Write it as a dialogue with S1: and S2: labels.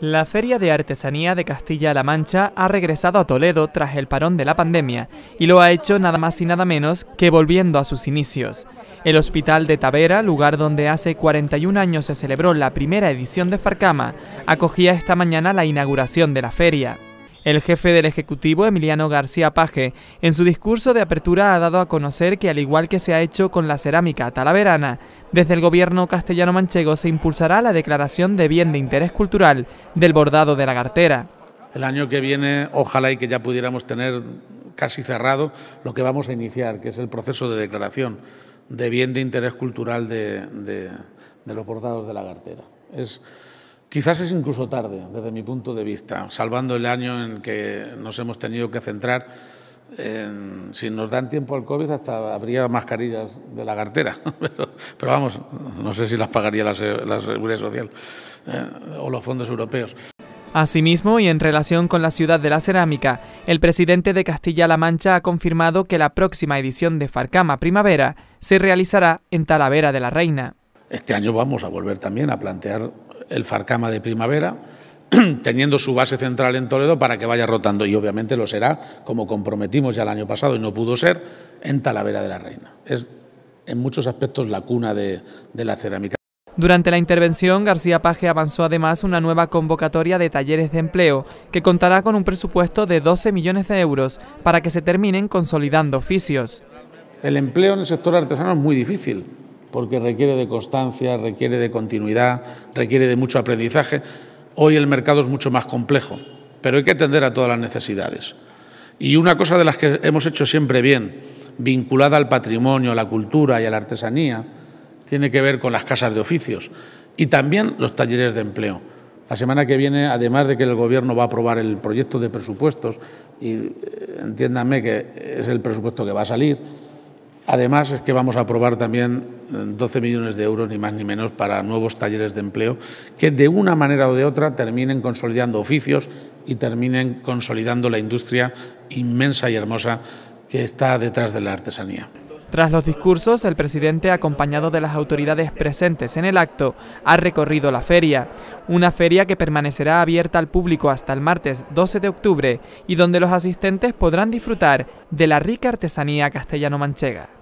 S1: La Feria de Artesanía de Castilla-La Mancha ha regresado a Toledo tras el parón de la pandemia y lo ha hecho nada más y nada menos que volviendo a sus inicios. El Hospital de Tavera, lugar donde hace 41 años se celebró la primera edición de Farcama, acogía esta mañana la inauguración de la feria. El jefe del Ejecutivo, Emiliano García Paje, en su discurso de apertura ha dado a conocer que, al igual que se ha hecho con la cerámica talaverana, desde el gobierno castellano-manchego se impulsará la declaración de bien de interés cultural del bordado de la cartera.
S2: El año que viene, ojalá y que ya pudiéramos tener casi cerrado lo que vamos a iniciar, que es el proceso de declaración de bien de interés cultural de, los bordados de la cartera. Quizás es incluso tarde, desde mi punto de vista, salvando el año en el que nos hemos tenido que centrar. si nos dan tiempo al COVID, hasta habría mascarillas de la cartera. Pero, vamos, no sé si las pagaría la, Seguridad Social eh, o los fondos
S1: europeos. Asimismo, y en relación con la ciudad de la cerámica, el presidente de Castilla-La Mancha ha confirmado que la próxima edición de Farcama Primavera se realizará en Talavera de la Reina.
S2: Este año vamos a volver también a plantear el Farcama de primavera, teniendo su base central en Toledo para que vaya rotando. Y obviamente lo será, como comprometimos ya el año pasado y no pudo ser, en Talavera de la Reina. Es en muchos aspectos la cuna de, la cerámica.
S1: Durante la intervención, García Paje avanzó además una nueva convocatoria de talleres de empleo, que contará con un presupuesto de 12 millones de euros para que se terminen consolidando oficios.
S2: El empleo en el sector artesano es muy difícil porque requiere de constancia, requiere de continuidad, requiere de mucho aprendizaje. Hoy el mercado es mucho más complejo, pero hay que atender a todas las necesidades. Y una cosa de las que hemos hecho siempre bien, vinculada al patrimonio, a la cultura y a la artesanía, tiene que ver con las casas de oficios y también los talleres de empleo. La semana que viene, además de que el Gobierno va a aprobar el proyecto de presupuestos, y eh, entiéndanme que es el presupuesto que va a salir, Además, es que vamos a aprobar también 12 eh, millones de euros, ni más ni menos, para nuevos talleres de empleo que de una manera o de otra terminen consolidando oficios y terminen consolidando la industria inmensa y
S1: hermosa que está detrás de la artesanía. Tras los discursos, el presidente, acompañado de las autoridades presentes en el acto, ha recorrido la feria, una feria que permanecerá abierta al público hasta el martes 12 de octubre y donde los asistentes podrán disfrutar de la rica artesanía castellano-manchega.